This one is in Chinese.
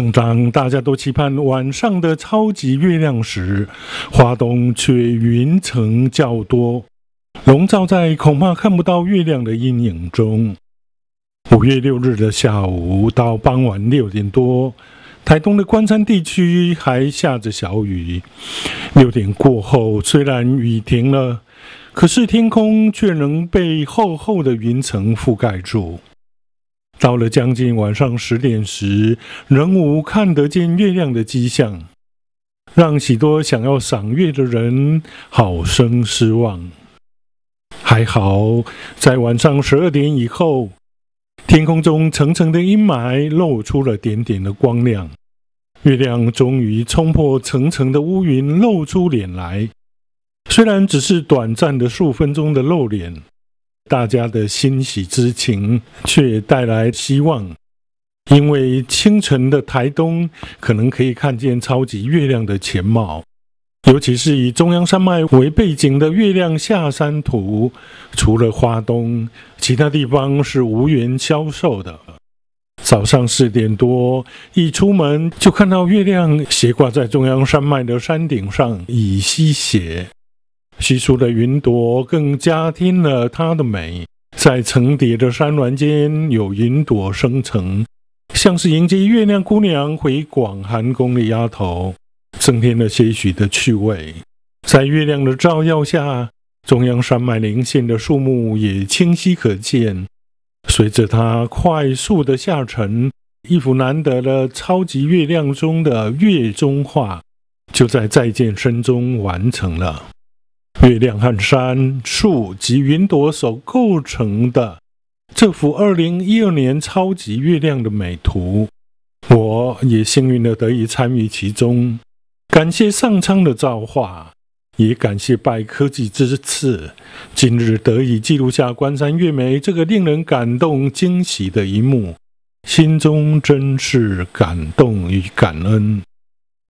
正当大家都期盼晚上的超级月亮时，花东却云层较多，笼罩在恐怕看不到月亮的阴影中。五月六日的下午到傍晚六点多，台东的关山地区还下着小雨。六点过后，虽然雨停了，可是天空却仍被厚厚的云层覆盖住。到了将近晚上十点时，仍无看得见月亮的迹象，让许多想要赏月的人好生失望。还好，在晚上十二点以后，天空中层层的阴霾露出了点点的光亮，月亮终于冲破层层的乌云，露出脸来。虽然只是短暂的数分钟的露脸。大家的欣喜之情，却带来希望，因为清晨的台东可能可以看见超级月亮的全貌，尤其是以中央山脉为背景的月亮下山图，除了花东，其他地方是无缘销售的。早上四点多，一出门就看到月亮斜挂在中央山脉的山顶上，以西斜。稀疏的云朵更加添了它的美，在层叠的山峦间，有云朵生成，像是迎接月亮姑娘回广寒宫的丫头，增添了些许的趣味。在月亮的照耀下，中央山脉零线的树木也清晰可见。随着它快速的下沉，一幅难得的超级月亮中的月中画，就在再见声中完成了。月亮、和山、树及云朵所构成的这幅二零一二年超级月亮的美图，我也幸运地得以参与其中。感谢上苍的造化，也感谢拜科技之赐，今日得以记录下关山月眉这个令人感动惊喜的一幕，心中真是感动与感恩。